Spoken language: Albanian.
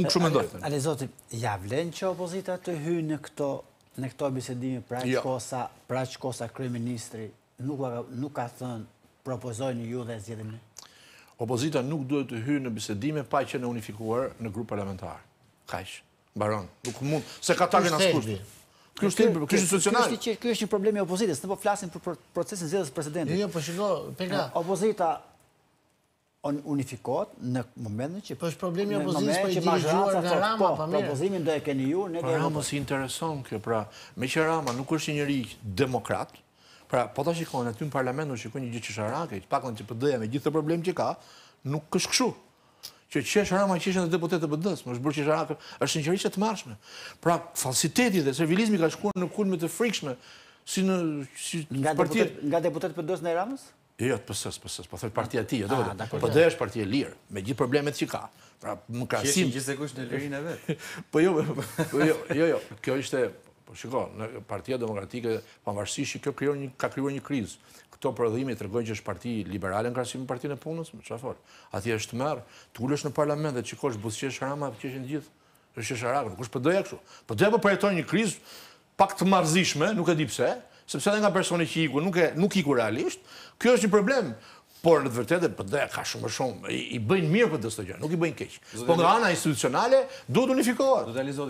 unë shumë mendoj. Ale zoti, ja vlen që opozita të hyjë në këto në këto bisedimi pra që jo. kosa, pra qkosa kryeministri nuk ka nuk ka thën propozojnë ju dhe zgjidhni. Opozita nuk duhet të hyjë në bisedime pa që në unifikuar në grup parlamentar. Kaq. Mbaron. Nuk mund se ka takën askush. Ky është ky është institucional. Ky ky është një problemi i opozitës. Ne po flasim për procesin zgjedhjes presidentit. Jo, po shiko, Pega. Opozita on unifikohet në momentin që po është problemi i opozitës për i dirigjuar nga po, Rama, po, po propozimin do e keni ju, ne pra, do. Rama si intereson kjo, pra me që Rama nuk është një demokrat, pra po ta shikon aty në parlament, u shikon një gjë çish Arake, të paktën që PD-ja me gjithë të problem që ka, nuk është kështu. Që qesh Rama qeshën dhe deputet të PD-s, më është bërë që Arake, është një njerëz të marrshme. Pra falsiteti dhe servilizmi ka shkuar në të frikshme si në si nga deputet nga PD-s në Ramës? E atë pësës, pësës, po thëtë partia ti, e të vëtë, po dhe është partia lirë, me gjithë problemet që ka. Pra, më krasim... Kështë e në lirin e vetë. Po jo, po jo, jo, jo, kjo ishte, po shiko, në partia demokratike, pa më vërësi që kjo ka kryo një krizë. Këto përëdhimi të rëgojnë që është parti liberale në krasim në partinë e punës, që a forë, ati është mërë, të ullësh në parlament dhe që kështë që shërama, që që që që që që që që që që që që që që që që që që që sepse edhe nga personi që iku nuk e nuk iku realisht, kjo është një problem. Por në të vërtetë PD po ka shumë më shumë i bëjnë mirë për këtë gjë, nuk i bëjnë keq. Po nga ana institucionale duhet unifikohet. të realizohet